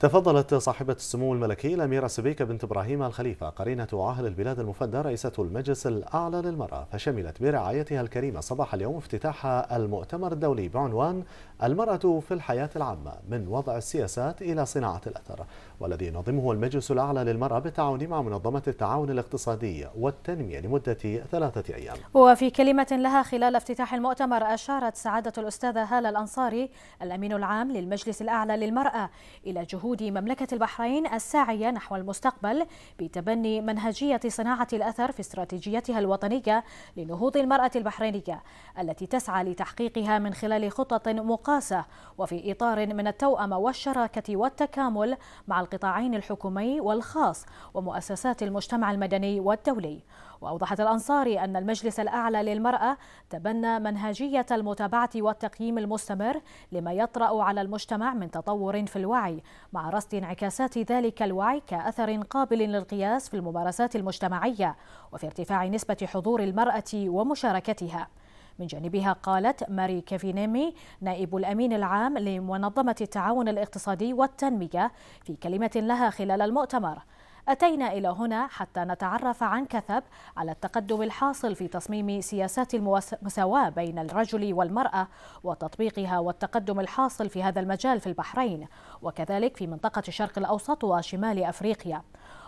تفضلت صاحبة السمو الملكي الأميرة سبيكة بنت إبراهيم الخليفة قرينة عاهل البلاد المفدى رئيسة المجلس الأعلى للمرأة فشملت برعايتها الكريمة صباح اليوم افتتاح المؤتمر الدولي بعنوان المرأة في الحياة العامة من وضع السياسات إلى صناعة الأثر والذي نظمه المجلس الأعلى للمرأة بالتعاون مع منظمة التعاون الاقتصادي والتنمية لمدة ثلاثة أيام وفي كلمة لها خلال افتتاح المؤتمر أشارت سعادة الأستاذة هالة الأنصاري الأمين العام للمجلس الأعلى للمرأة إلى جهود جهود مملكة البحرين الساعية نحو المستقبل بتبني منهجية صناعة الأثر في استراتيجيتها الوطنية لنهوض المرأة البحرينية التي تسعى لتحقيقها من خلال خطط مقاسة وفي إطار من التوأم والشراكة والتكامل مع القطاعين الحكومي والخاص ومؤسسات المجتمع المدني والدولي وأوضحت الأنصاري أن المجلس الأعلى للمرأة تبنى منهجية المتابعة والتقييم المستمر لما يطرأ على المجتمع من تطور في الوعي مع رصد انعكاسات ذلك الوعي كأثر قابل للقياس في الممارسات المجتمعية وفي ارتفاع نسبة حضور المرأة ومشاركتها من جانبها قالت ماري كافينيمي نائب الأمين العام لمنظمة التعاون الاقتصادي والتنمية في كلمة لها خلال المؤتمر أتينا إلى هنا حتى نتعرف عن كثب على التقدم الحاصل في تصميم سياسات المساواة بين الرجل والمرأة وتطبيقها والتقدم الحاصل في هذا المجال في البحرين وكذلك في منطقة الشرق الأوسط وشمال أفريقيا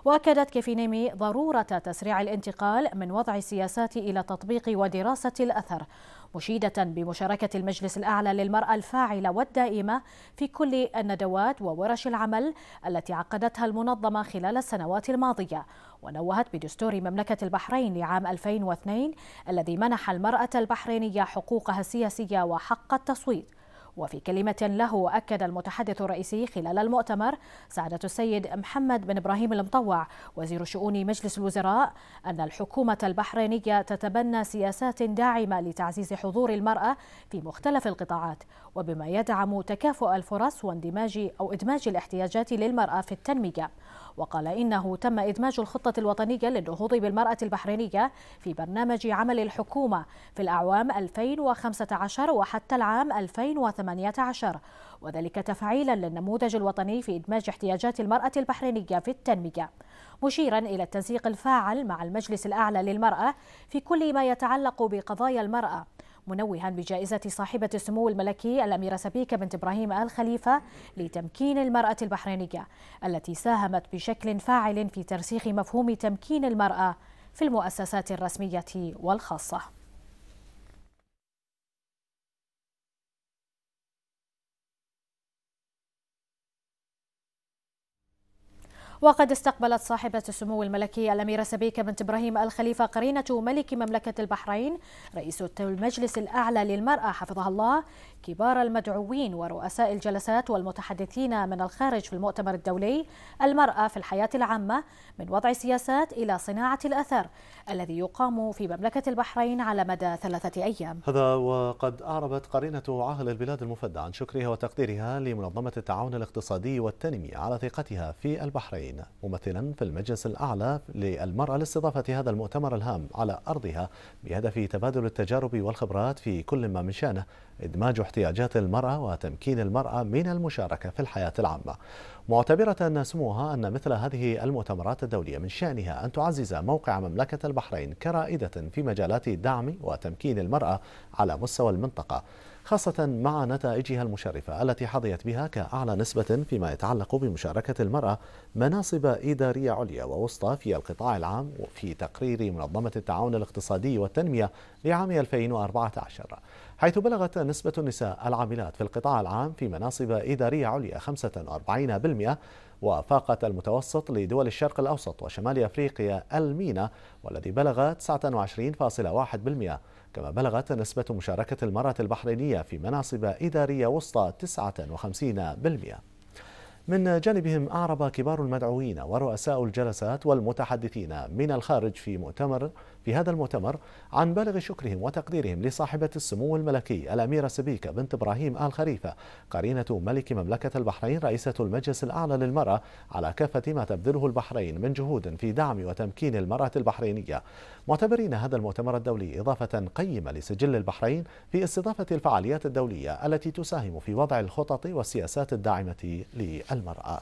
واكدت كيفينيمي ضروره تسريع الانتقال من وضع السياسات الى تطبيق ودراسه الاثر مشيده بمشاركه المجلس الاعلى للمراه الفاعله والدائمه في كل الندوات وورش العمل التي عقدتها المنظمه خلال السنوات الماضيه ونوهت بدستور مملكه البحرين لعام 2002 الذي منح المراه البحرينيه حقوقها السياسيه وحق التصويت وفي كلمة له أكد المتحدث الرئيسي خلال المؤتمر سعادة السيد محمد بن إبراهيم المطوع وزير شؤون مجلس الوزراء أن الحكومة البحرينية تتبنى سياسات داعمة لتعزيز حضور المرأة في مختلف القطاعات وبما يدعم تكافؤ الفرص واندماج أو إدماج الاحتياجات للمرأة في التنمية وقال إنه تم إدماج الخطة الوطنية للنهوض بالمرأة البحرينية في برنامج عمل الحكومة في الأعوام 2015 وحتى العام 2018 2018 وذلك تفعيلا للنموذج الوطني في إدماج احتياجات المرأة البحرينية في التنمية مشيرا إلى التنسيق الفاعل مع المجلس الأعلى للمرأة في كل ما يتعلق بقضايا المرأة منوها بجائزة صاحبة السمو الملكي الأميرة سبيكة بنت إبراهيم آل خليفة لتمكين المرأة البحرينية التي ساهمت بشكل فاعل في ترسيخ مفهوم تمكين المرأة في المؤسسات الرسمية والخاصة وقد استقبلت صاحبة السمو الملكي الأميرة سبيكة بنت إبراهيم الخليفة قرينة ملك مملكة البحرين رئيس المجلس الأعلى للمرأة حفظها الله كبار المدعوين ورؤساء الجلسات والمتحدثين من الخارج في المؤتمر الدولي المرأة في الحياة العامة من وضع سياسات إلى صناعة الأثر الذي يقام في مملكة البحرين على مدى ثلاثة أيام هذا وقد أعربت قرينة عاهل البلاد المفدى عن شكرها وتقديرها لمنظمة التعاون الاقتصادي والتنمية على ثقتها في البحرين الفلسطينيين ممثلا في المجلس الأعلى للمرأة لاستضافة هذا المؤتمر الهام على أرضها بهدف تبادل التجارب والخبرات في كل ما من شأنه إدماج احتياجات المرأة وتمكين المرأة من المشاركة في الحياة العامة معتبرة سموها أن مثل هذه المؤتمرات الدولية من شأنها أن تعزز موقع مملكة البحرين كرائدة في مجالات دعم وتمكين المرأة على مستوى المنطقة خاصة مع نتائجها المشرفة التي حظيت بها كأعلى نسبة فيما يتعلق بمشاركة المرأة مناصب إدارية عليا ووسطى في القطاع العام في تقرير منظمة التعاون الاقتصادي والتنمية لعام 2014 حيث بلغت نسبة النساء العاملات في القطاع العام في مناصب إدارية عليا 45% وفاقت المتوسط لدول الشرق الأوسط وشمال أفريقيا المينا والذي بلغ 29.1% كما بلغت نسبة مشاركة المرأة البحرينية في مناصب إدارية وسطى 59% من جانبهم أعرب كبار المدعوين ورؤساء الجلسات والمتحدثين من الخارج في مؤتمر في هذا المؤتمر عن بالغ شكرهم وتقديرهم لصاحبة السمو الملكي الأميرة سبيكة بنت إبراهيم آل خليفة قرينة ملك مملكة البحرين رئيسة المجلس الأعلى للمرأة على كافة ما تبذله البحرين من جهود في دعم وتمكين المرأة البحرينية معتبرين هذا المؤتمر الدولي إضافة قيمة لسجل البحرين في استضافة الفعاليات الدولية التي تساهم في وضع الخطط والسياسات الداعمة للمرأة المرأة